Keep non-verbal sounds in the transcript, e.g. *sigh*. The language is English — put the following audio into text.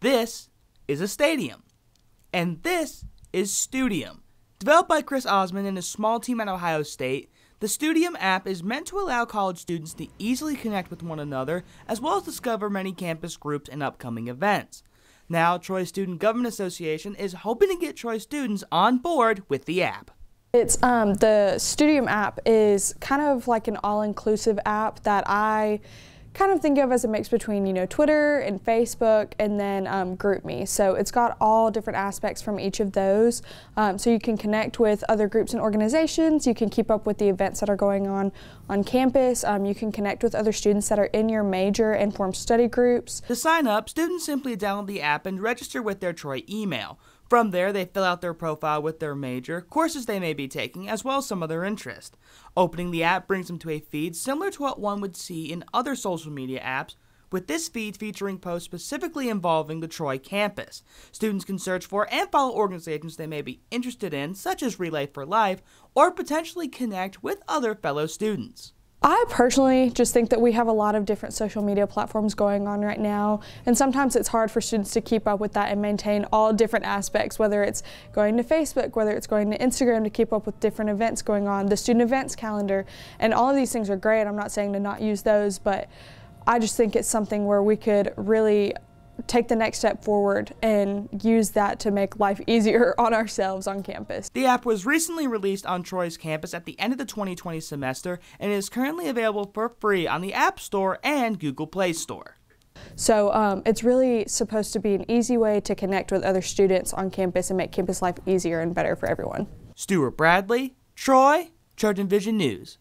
This is a stadium. And this is Studium. Developed by Chris Osmond and a small team at Ohio State, the Studium app is meant to allow college students to easily connect with one another as well as discover many campus groups and upcoming events. Now, Troy Student Government Association is hoping to get Troy students on board with the app. It's um, the Studium app is kind of like an all-inclusive app that I kind of think of as a mix between, you know, Twitter and Facebook and then um, GroupMe. So it's got all different aspects from each of those. Um, so you can connect with other groups and organizations. You can keep up with the events that are going on on campus. Um, you can connect with other students that are in your major and form study groups. To sign up, students simply download the app and register with their Troy email. From there, they fill out their profile with their major, courses they may be taking, as well as some other interest. Opening the app brings them to a feed similar to what one would see in other social media apps, with this feed featuring posts specifically involving the Troy campus. Students can search for and follow organizations they may be interested in, such as Relay for Life, or potentially connect with other fellow students. I personally just think that we have a lot of different social media platforms going on right now, and sometimes it's hard for students to keep up with that and maintain all different aspects, whether it's going to Facebook, whether it's going to Instagram to keep up with different events going on, the student events calendar, and all of these things are great. I'm not saying to not use those, but I just think it's something where we could really take the next step forward and use that to make life *laughs* easier on ourselves on campus. The app was recently released on Troy's campus at the end of the 2020 semester and is currently available for free on the App Store and Google Play Store. So um, it's really supposed to be an easy way to connect with other students on campus and make campus life easier and better for everyone. Stuart Bradley, Troy, Trojan Vision News.